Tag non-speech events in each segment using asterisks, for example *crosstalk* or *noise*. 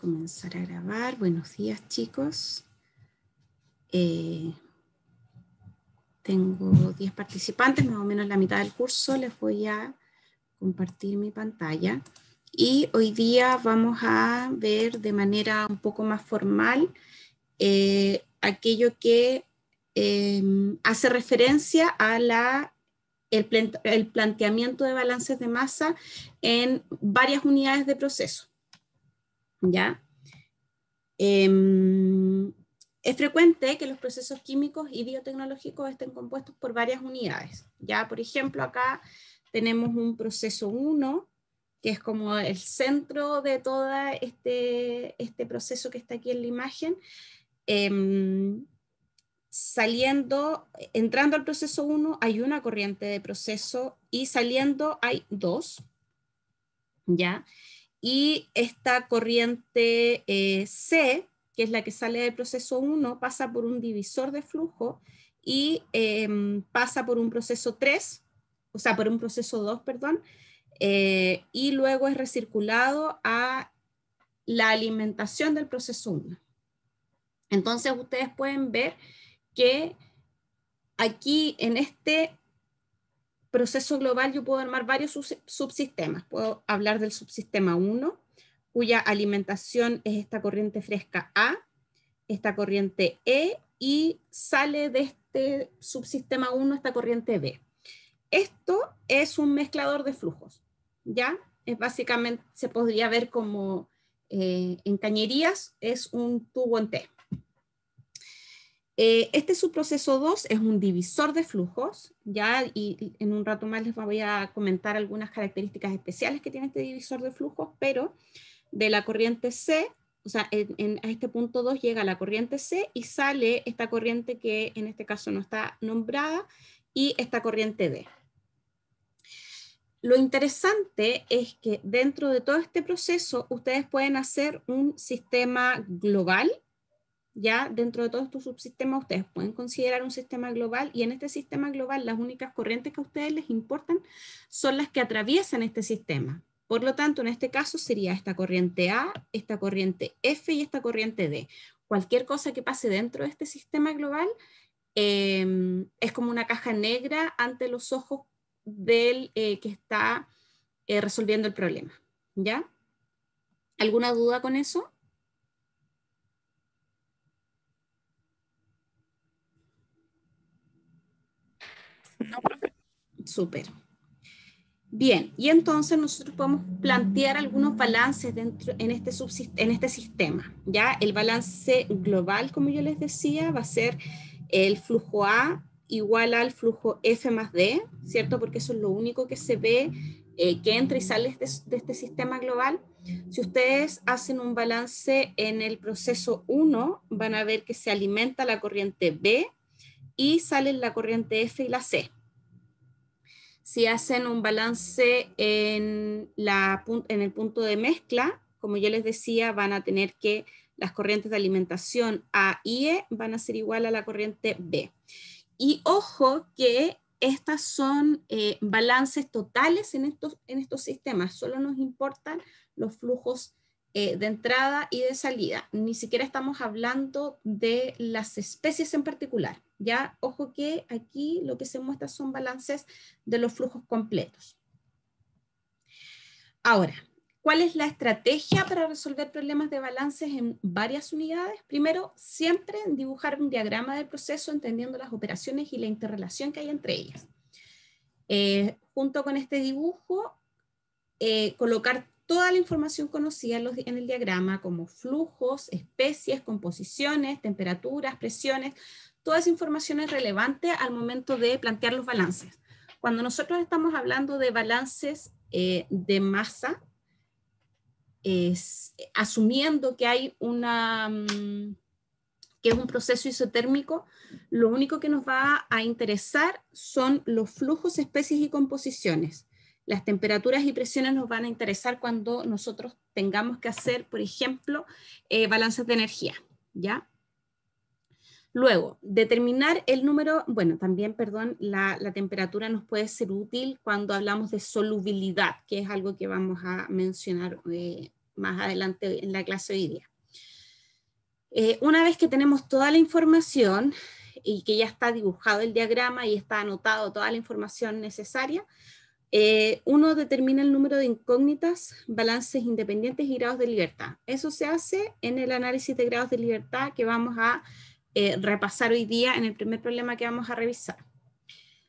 comenzar a grabar. Buenos días chicos. Eh, tengo 10 participantes, más o menos la mitad del curso. Les voy a compartir mi pantalla. Y hoy día vamos a ver de manera un poco más formal eh, aquello que em, hace referencia a la planteamiento de balances de masa en varias unidades de proceso. ¿ya? Em, es frecuente que los procesos químicos y biotecnológicos estén compuestos por varias unidades, ¿ya? Por ejemplo, acá tenemos un proceso 1, que es como el centro de todo este, este proceso que está aquí en la imagen, em, saliendo, entrando al proceso 1 hay una corriente de proceso y saliendo hay dos, ¿ya? y esta corriente eh, C, que es la que sale del proceso 1, pasa por un divisor de flujo y em, pasa por un proceso 3, o sea, por un proceso 2, perdón, eh, y luego es recirculado a la alimentación del proceso 1. Entonces ustedes pueden ver que aquí en este proceso global yo puedo armar varios subsistemas. Puedo hablar del subsistema 1, cuya alimentación es esta corriente fresca A, esta corriente E, y sale de este subsistema 1 esta corriente B. Esto es un mezclador de flujos, ¿ya? Es básicamente, se podría ver como eh, en cañerías, es un tubo en T, eh, este subproceso 2 es un divisor de flujos, ya, y en un rato más les voy a comentar algunas características especiales que tiene este divisor de flujos, pero de la corriente C, o sea, en, a este punto 2 llega la corriente C y sale esta corriente que en este caso no está nombrada y esta corriente D. Lo interesante es que dentro de todo este proceso ustedes pueden hacer un sistema global ya dentro de todos estos subsistemas ustedes pueden considerar un sistema global y en este sistema global las únicas corrientes que a ustedes les importan son las que atraviesan este sistema. Por lo tanto, en este caso sería esta corriente A, esta corriente F y esta corriente D. Cualquier cosa que pase dentro de este sistema global em, es como una caja negra ante los ojos del eh, que está eh, resolviendo el problema. ¿Ya? ¿Alguna duda con eso? Súper. Bien, y entonces nosotros podemos plantear algunos balances dentro, en, este en este sistema. Ya el balance global, como yo les decía, va a ser el flujo A igual al flujo F más D, ¿cierto? Porque eso es lo único que se ve eh, que entra y sale de, de, este sistema global. Si ustedes hacen un balance en el proceso 1, van a ver que se alimenta la corriente B y salen la corriente F y la C si hacen un balance en, el punto de mezcla, como yo les decía, van a tener que las corrientes de alimentación A y E van a ser igual a la corriente B. Y ojo que estas son eh, balances totales en estos sistemas, solo nos importan los flujos eh, de entrada y de salida. Ni siquiera estamos hablando de las especies en particular. Ya, ojo que aquí lo que se muestra son balances de los flujos completos. Ahora, ¿cuál es la estrategia para resolver problemas de balances en varias unidades? Primero, siempre dibujar un diagrama del proceso entendiendo las operaciones y la interrelación que hay entre ellas. Eh, junto con este dibujo, eh, colocar toda la información conocida en, el diagrama, como flujos, especies, composiciones, temperaturas, presiones, toda esa información es relevante al momento de plantear los balances. Cuando nosotros estamos hablando de balances eh, de masa, asumiendo que hay una... Mm, que es un proceso isotérmico, lo único que nos va a interesar son los flujos, especies y composiciones. Las temperaturas y presiones nos van a interesar cuando nosotros tengamos que hacer, por ejemplo, eh, balances de energía, ¿ya? Luego, determinar el número, bueno, también, perdón, la, temperatura nos puede ser útil cuando hablamos de solubilidad, que es algo que vamos a mencionar eh, más adelante en la clase hoy día. Eh, una vez que tenemos toda la información y que ya está dibujado el diagrama y está anotado toda la información necesaria, eh, uno determina el número de incógnitas, balances independientes y grados de libertad. Eso se hace en el análisis de grados de libertad que vamos a eh, repasar hoy día en el primer problema que vamos a revisar.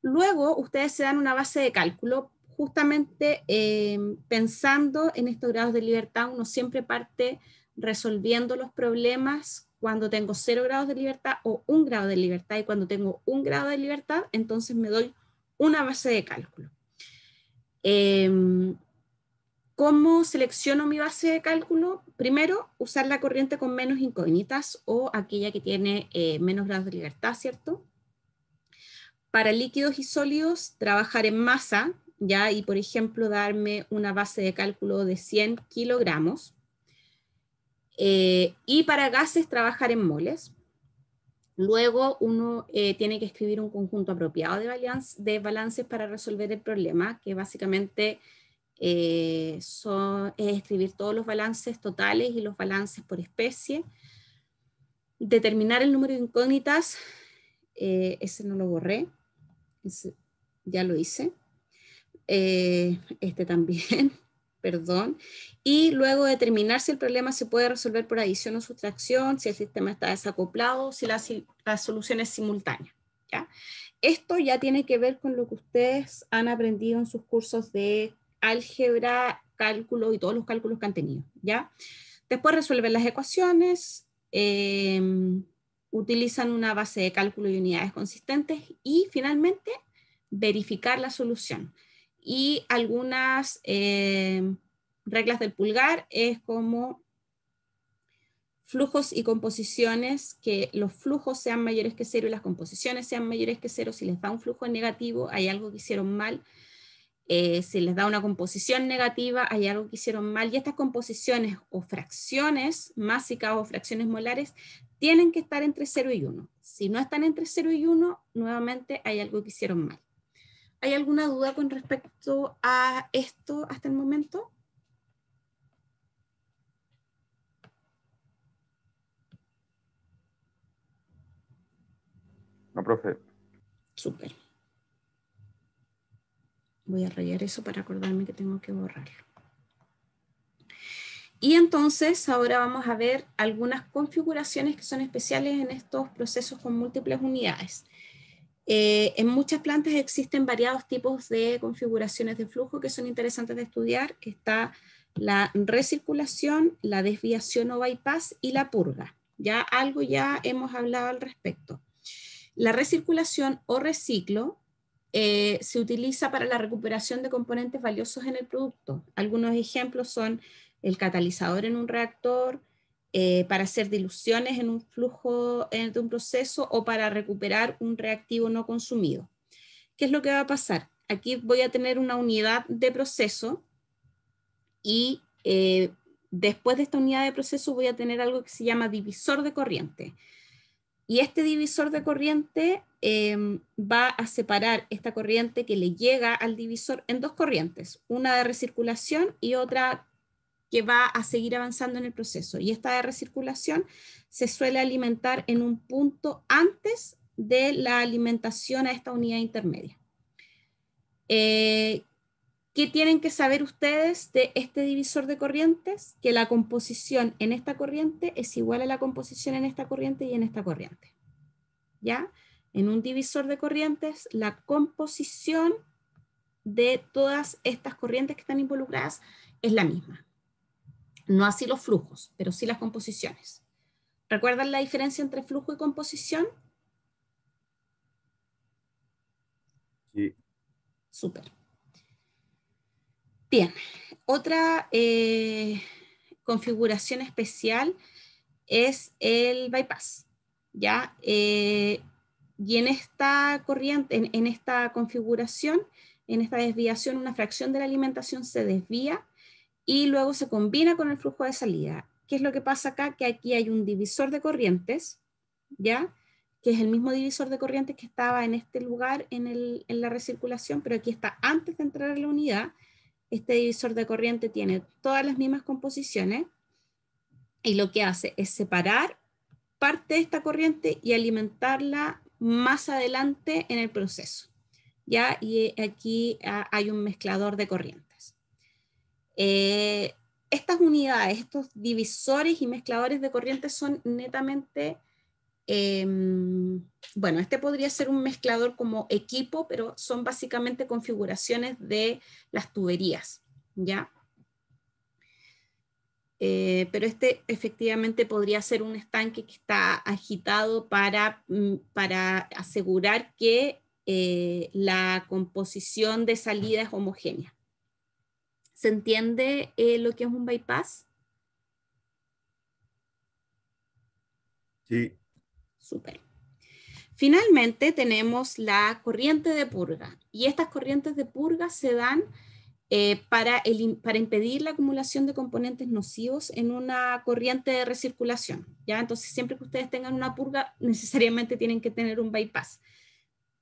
Luego, ustedes se dan una base de cálculo justamente eh, pensando en estos grados de libertad. Uno siempre parte resolviendo los problemas cuando tengo cero grados de libertad o un grado de libertad. Y cuando tengo un grado de libertad, entonces me doy una base de cálculo. Em, ¿Cómo selecciono mi base de cálculo? Primero, usar la corriente con menos incógnitas o aquella que tiene eh, menos grados de libertad, ¿cierto? Para líquidos y sólidos, trabajar en masa, ¿ya? Y, por ejemplo, darme una base de cálculo de 100 kilogramos. Eh, y para gases, trabajar en moles. Luego uno eh, tiene que escribir un conjunto apropiado de, balance, de balances para resolver el problema, que básicamente eh, es escribir todos los balances totales y los balances por especie. Determinar el número de incógnitas, eh, ese no lo borré, ya lo hice. este también perdón, y luego determinar si el problema se puede resolver por adición o sustracción, si el sistema está desacoplado, si la, solución es simultánea. ¿ya? Esto ya tiene que ver con lo que ustedes han aprendido en sus cursos de álgebra, cálculo y todos los cálculos que han tenido. ¿ya? Después resuelven las ecuaciones, em, utilizan una base de cálculo y unidades consistentes y finalmente verificar la solución y algunas eh, reglas del pulgar es como flujos y composiciones, que los flujos sean mayores que cero y las composiciones sean mayores que cero. Si les da un flujo negativo, hay algo que hicieron mal. Eh, si les da una composición negativa, hay algo que hicieron mal. Y estas composiciones o fracciones másicas o fracciones molares tienen que estar entre cero y uno. Si no están entre cero y uno, nuevamente hay algo que hicieron mal. ¿Hay alguna duda con respecto a esto hasta el momento? No, profe. Súper. Voy a rayar eso para acordarme que tengo que borrarlo. Y entonces ahora vamos a ver algunas configuraciones que son especiales en estos procesos con múltiples unidades. Eh, en muchas plantas existen variados tipos de configuraciones de flujo que son interesantes de estudiar. Está la recirculación, la desviación o bypass y la purga. Ya algo ya hemos hablado al respecto. La recirculación o reciclo eh, se utiliza para la recuperación de componentes valiosos en el producto. Algunos ejemplos son el catalizador en un reactor, eh, para hacer diluciones en un flujo de un proceso o para recuperar un reactivo no consumido. ¿Qué es lo que va a pasar? Aquí voy a tener una unidad de proceso y eh, después de esta unidad de proceso voy a tener algo que se llama divisor de corriente. Y este divisor de corriente em, va a separar esta corriente que le llega al divisor en dos corrientes, una de recirculación y otra que va a seguir avanzando en el proceso. Y esta recirculación se suele alimentar en un punto antes de la alimentación a esta unidad intermedia. Eh, ¿Qué tienen que saber ustedes de este divisor de corrientes? Que la composición en esta corriente es igual a la composición en esta corriente y en esta corriente. ¿Ya? En un divisor de corrientes, la composición de todas estas corrientes que están involucradas es la misma. No así los flujos, pero sí las composiciones. ¿Recuerdan la diferencia entre flujo y composición? Sí. Súper. Bien, otra eh, configuración especial es el bypass. ¿ya? Eh, y en esta corriente, en esta configuración, en esta desviación, una fracción de la alimentación se desvía y luego se combina con el flujo de salida. ¿Qué es lo que pasa acá? Que aquí hay un divisor de corrientes, ¿ya? Que es el mismo divisor de corrientes que estaba en este lugar en, la recirculación, pero aquí está antes de entrar a la unidad. Este divisor de corriente tiene todas las mismas composiciones y lo que hace es separar parte de esta corriente y alimentarla más adelante en el proceso. ¿ya? Y aquí ah, hay un mezclador de corrientes. Eh, estas unidades, estos divisores y mezcladores de corriente son netamente, em, bueno, este podría ser un mezclador como equipo, pero son básicamente configuraciones de las tuberías, ¿ya? Eh, pero este efectivamente podría ser un estanque que está agitado para, mm, para asegurar que eh, la composición de salida es homogénea. ¿Se entiende eh, lo que es un bypass? Sí. Súper. Finalmente tenemos la corriente de purga y estas corrientes de purga se dan eh, para, para, impedir la acumulación de componentes nocivos en una corriente de recirculación. ¿ya? Entonces siempre que ustedes tengan una purga necesariamente tienen que tener un bypass.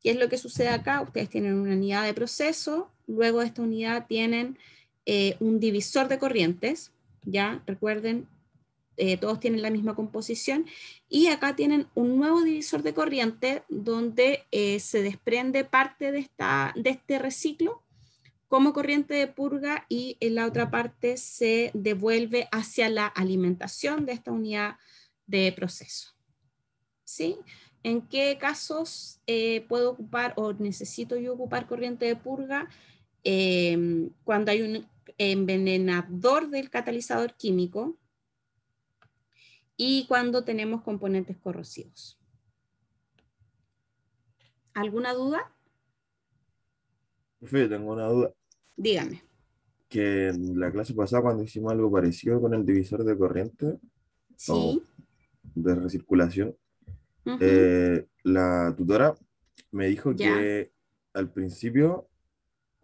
¿Qué es lo que sucede acá? Ustedes tienen una unidad de proceso, luego de esta unidad tienen eh, un divisor de corrientes, ya recuerden, eh, todos tienen la misma composición, y acá tienen un nuevo divisor de corriente donde eh, se desprende parte de, esta, de este reciclo como corriente de purga y en la otra parte se devuelve hacia la alimentación de esta unidad de proceso. ¿Sí? ¿En qué casos puedo ocupar o necesito yo ocupar corriente de purga? Em, cuando hay un envenenador del catalizador químico y cuando tenemos componentes corrosivos. ¿Alguna duda? Sí, tengo una duda. Dígame. Que en la clase pasada cuando hicimos algo parecido con el divisor de corriente o de recirculación, eh, la tutora me dijo que al principio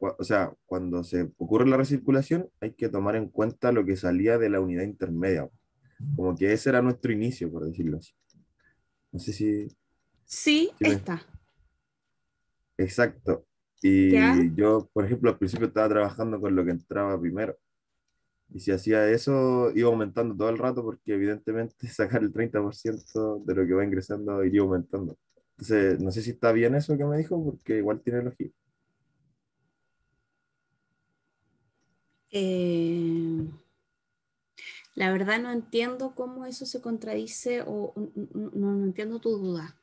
o sea, cuando se ocurre la recirculación, hay que tomar en cuenta lo que salía de la unidad intermedia. Como que ese era nuestro inicio, por decirlo así. No sé si... Sí, está. Exacto. Y yo, por ejemplo, al principio estaba trabajando con lo que entraba primero. Y si hacía eso, iba aumentando todo el rato porque evidentemente *laughs* sacar el 30% de lo que va ingresando iría aumentando. Entonces, no sé si está bien eso que me dijo porque igual tiene lógica. Eh, la verdad no entiendo cómo eso se contradice o no, entiendo tu duda.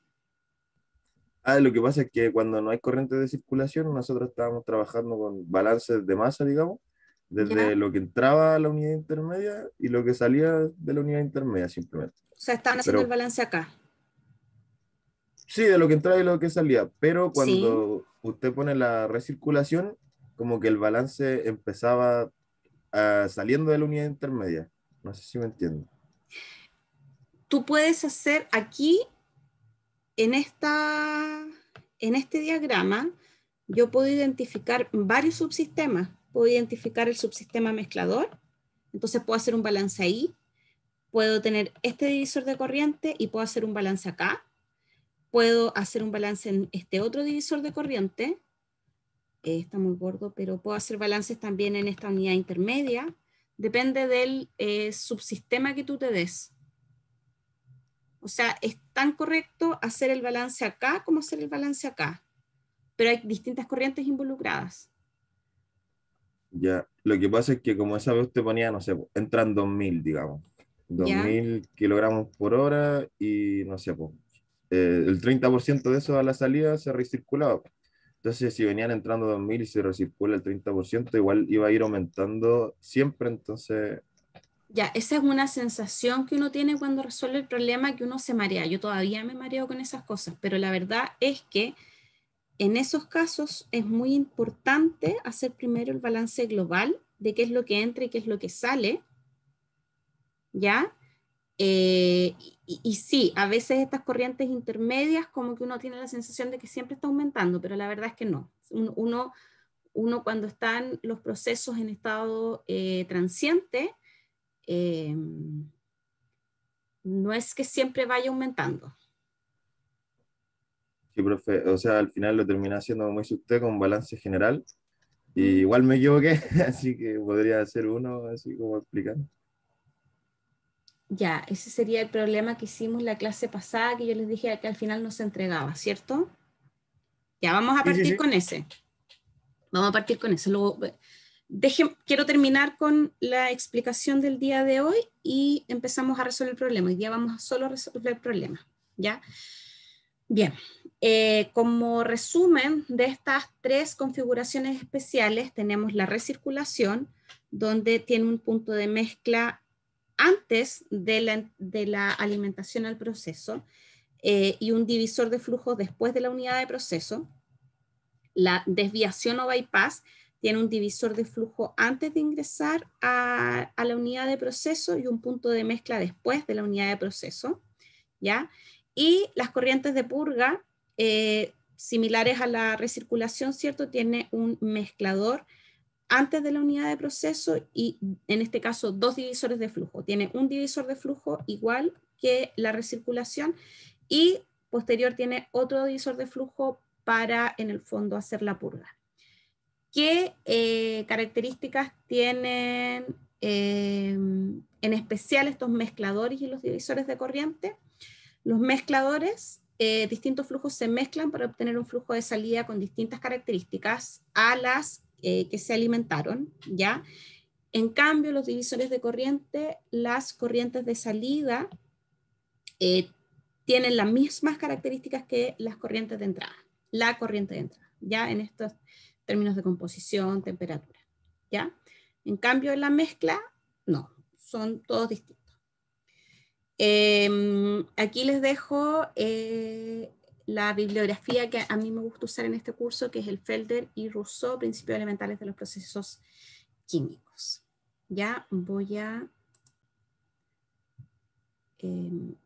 Ah, lo que pasa es que cuando no hay corriente de circulación, nosotros estábamos trabajando con balances de masa, digamos, desde lo que entraba a la unidad intermedia y lo que salía de la unidad intermedia simplemente. O sea, estaban haciendo el balance acá. Sí, de lo que entraba y lo que salía, pero cuando usted pone la recirculación, como que el balance empezaba ah, saliendo de la unidad intermedia. No sé si me entiendo. Tú puedes hacer aquí, en, esta, en este diagrama, yo puedo identificar varios subsistemas. Puedo identificar el subsistema mezclador, entonces puedo hacer un balance ahí. Puedo tener este divisor de corriente y puedo hacer un balance acá. Puedo hacer un balance en este otro divisor de corriente eh, está muy gordo, pero puedo hacer balances también en esta unidad intermedia. Depende del eh, subsistema que tú te des. O sea, es tan correcto hacer el balance acá como hacer el balance acá. Pero hay distintas corrientes involucradas. Ya, lo que pasa es que como esa vez usted ponía, no sé, entran 2000, digamos. 2000 kilogramos por hora y no sé, pues, eh, el 30% de eso a la salida se recirculaba. Entonces, si venían entrando 2.000 y se recircula el 30%, igual iba a ir aumentando siempre, entonces... Ya, esa es una sensación que uno tiene cuando resuelve el problema, que uno se marea. Yo todavía me mareo con esas cosas, pero la verdad es que en esos casos es muy importante hacer primero el balance global de qué es lo que entra y qué es lo que sale, ¿ya? Eh, y, sí, a veces estas corrientes intermedias como que uno tiene la sensación de que siempre está aumentando, pero la verdad es que no. Uno, uno cuando están los procesos en estado eh, transiente, em, no es que siempre vaya aumentando. Sí, profe, o sea, al final lo termina haciendo, como dice usted, con balance general. Mm. igual me equivoqué, *laughs* así que podría ser uno, así como explicando. Ya, ese sería el problema que hicimos la clase pasada, que yo les dije que al final no se entregaba, ¿cierto? Ya, vamos a partir con ese. Vamos a partir con ese. Luego, eh, deje, quiero terminar con la explicación del día de hoy y empezamos a resolver el problema. Hoy día vamos a solo resolver el problema, ¿ya? Bien, eh, como resumen de estas tres configuraciones especiales, tenemos la recirculación, donde tiene un punto de mezcla antes de la, alimentación al proceso eh, y un divisor de flujo después de la unidad de proceso. La desviación o bypass tiene un divisor de flujo antes de ingresar a, la unidad de proceso y un punto de mezcla después de la unidad de proceso, ¿ya? Y las corrientes de purga, eh, similares a la recirculación, ¿cierto? Tiene un mezclador antes de la unidad de proceso y en este caso dos divisores de flujo. Tiene un divisor de flujo igual que la recirculación y posterior tiene otro divisor de flujo para en el fondo hacer la purga. ¿Qué eh, características tienen eh, en especial estos mezcladores y los divisores de corriente? Los mezcladores eh, distintos flujos se mezclan para obtener un flujo de salida con distintas características a las eh, que se alimentaron, ¿ya? En cambio, los divisores de corriente, las corrientes de salida, eh, tienen las mismas características que las corrientes de entrada, la corriente de entrada, ¿ya? En estos términos de composición, temperatura, ¿ya? En cambio, en la mezcla, no, son todos distintos. Em, aquí les dejo eh, la bibliografía que a mí me gusta usar en este curso, que es el Felder y Rousseau, Principios Elementales de los Procesos Químicos. Ya voy a em,